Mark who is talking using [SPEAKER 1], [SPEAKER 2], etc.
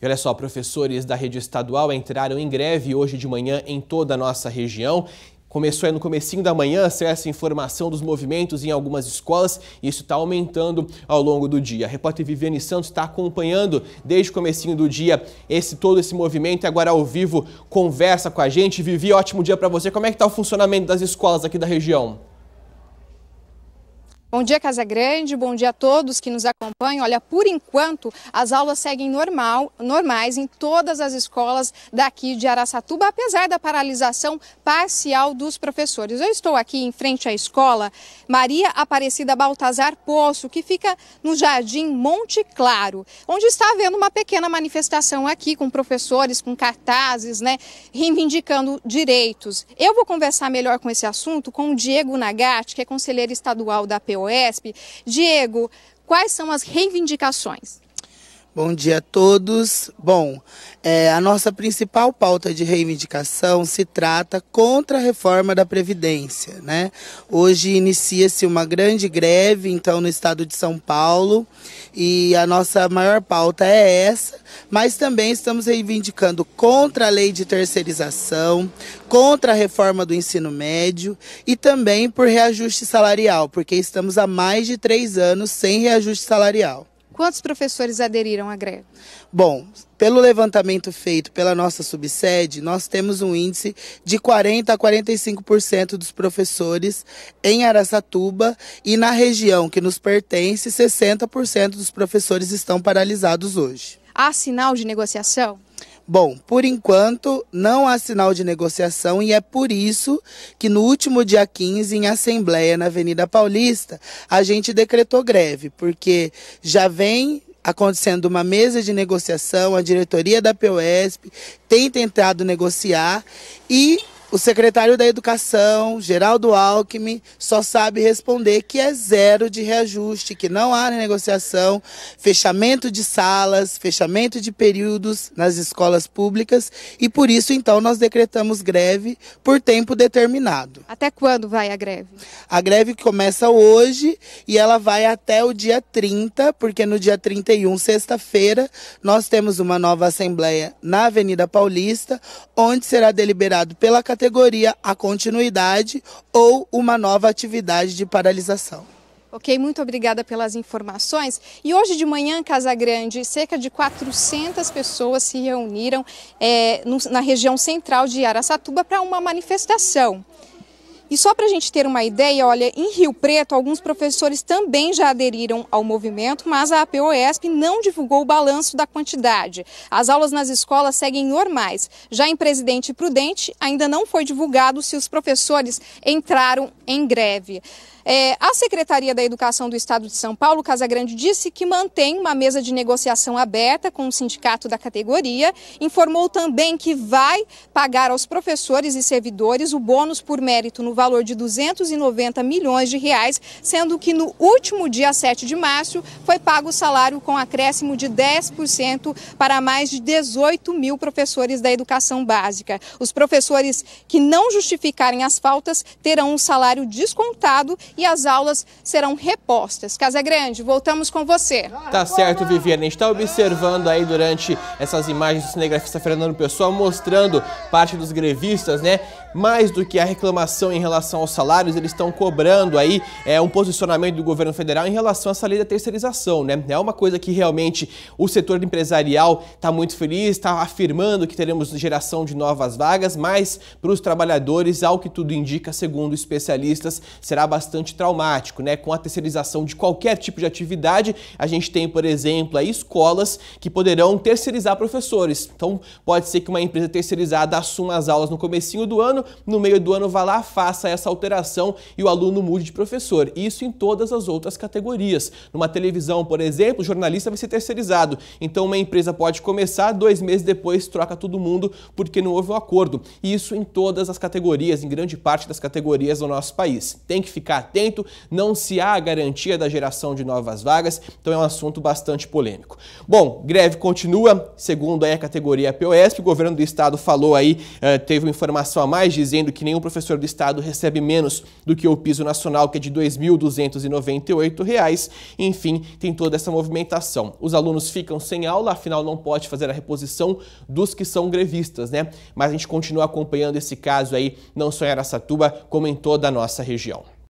[SPEAKER 1] E olha só, professores da rede estadual entraram em greve hoje de manhã em toda a nossa região. Começou no comecinho da manhã, essa informação dos movimentos em algumas escolas e isso está aumentando ao longo do dia. A repórter Viviane Santos está acompanhando desde o comecinho do dia esse todo esse movimento e agora ao vivo conversa com a gente. Vivi, ótimo dia para você. Como é que está o funcionamento das escolas aqui da região?
[SPEAKER 2] Bom dia, Casa Grande. Bom dia a todos que nos acompanham. Olha, por enquanto, as aulas seguem normal, normais em todas as escolas daqui de Araçatuba, apesar da paralisação parcial dos professores. Eu estou aqui em frente à escola Maria Aparecida Baltazar Poço, que fica no Jardim Monte Claro, onde está havendo uma pequena manifestação aqui com professores, com cartazes, né, reivindicando direitos. Eu vou conversar melhor com esse assunto com o Diego Nagat, que é conselheiro estadual da PO OESP. Diego, quais são as reivindicações?
[SPEAKER 3] Bom dia a todos. Bom, é, a nossa principal pauta de reivindicação se trata contra a reforma da Previdência. Né? Hoje inicia-se uma grande greve, então, no estado de São Paulo, e a nossa maior pauta é essa, mas também estamos reivindicando contra a lei de terceirização, contra a reforma do ensino médio e também por reajuste salarial, porque estamos há mais de três anos sem reajuste salarial.
[SPEAKER 2] Quantos professores aderiram à greve?
[SPEAKER 3] Bom, pelo levantamento feito pela nossa subsede, nós temos um índice de 40 a 45% dos professores em Araçatuba e na região que nos pertence, 60% dos professores estão paralisados hoje.
[SPEAKER 2] Há sinal de
[SPEAKER 3] negociação? Bom, por enquanto não há sinal de negociação e é por isso que no último dia 15, em Assembleia, na Avenida Paulista, a gente decretou greve, porque já vem acontecendo uma mesa de negociação, a diretoria da POSP tem tentado negociar e o secretário da Educação, Geraldo Alckmin, só sabe responder que é zero de reajuste, que não há negociação, fechamento de salas, fechamento de períodos nas escolas públicas e por isso então nós decretamos greve por tempo determinado.
[SPEAKER 2] Até quando vai a greve?
[SPEAKER 3] A greve começa hoje e ela vai até o dia 30, porque no dia 31, sexta-feira, nós temos uma nova assembleia na Avenida Paulista, onde será deliberado pela categoria categoria a continuidade ou uma nova atividade de paralisação.
[SPEAKER 2] Ok, muito obrigada pelas informações. E hoje de manhã, em Casa Grande, cerca de 400 pessoas se reuniram é, eh, no, na região central de Araçatuba para uma manifestação. E só para a gente ter uma ideia, olha, em Rio Preto, alguns professores também já aderiram ao movimento, mas a APOESP não divulgou o balanço da quantidade. As aulas nas escolas seguem normais. Já em Presidente Prudente, ainda não foi divulgado se os professores entraram em greve. É, a Secretaria da Educação do Estado de São Paulo, Casagrande, disse que mantém uma mesa de negociação aberta com o sindicato da categoria. Informou também que vai pagar aos professores e servidores o bônus por mérito no valor de 290 milhões de reais, sendo que no último dia 7 de março foi pago o salário com acréscimo de 10% para mais de 18 mil professores da educação básica. Os professores que não justificarem as faltas terão um salário descontado e as aulas serão repostas. Casa Grande, voltamos com você.
[SPEAKER 1] Tá certo, Viviane. A gente está observando aí durante essas imagens do cinegrafista Fernando Pessoa mostrando parte dos grevistas, né? mais do que a reclamação em relação aos salários, eles estão cobrando aí é, um posicionamento do governo federal em relação a essa lei da terceirização, né? É uma coisa que realmente o setor empresarial está muito feliz, está afirmando que teremos geração de novas vagas, mas para os trabalhadores, ao que tudo indica, segundo especialistas, será bastante traumático, né? Com a terceirização de qualquer tipo de atividade, a gente tem, por exemplo, aí escolas que poderão terceirizar professores. Então, pode ser que uma empresa terceirizada assuma as aulas no comecinho do ano ano, no meio do ano vá lá, faça essa alteração e o aluno mude de professor. Isso em todas as outras categorias. Numa televisão, por exemplo, o jornalista vai ser terceirizado. Então uma empresa pode começar, dois meses depois troca todo mundo porque não houve um acordo. Isso em todas as categorias, em grande parte das categorias do nosso país. Tem que ficar atento, não se há garantia da geração de novas vagas, então é um assunto bastante polêmico. Bom, greve continua, segundo a categoria que o governo do estado falou aí, eh, teve uma informação a mais mais, dizendo que nenhum professor do Estado recebe menos do que o piso nacional, que é de R$ 2.298. Enfim, tem toda essa movimentação. Os alunos ficam sem aula, afinal não pode fazer a reposição dos que são grevistas, né? Mas a gente continua acompanhando esse caso aí, não só em Aracatuba, como em toda a nossa região.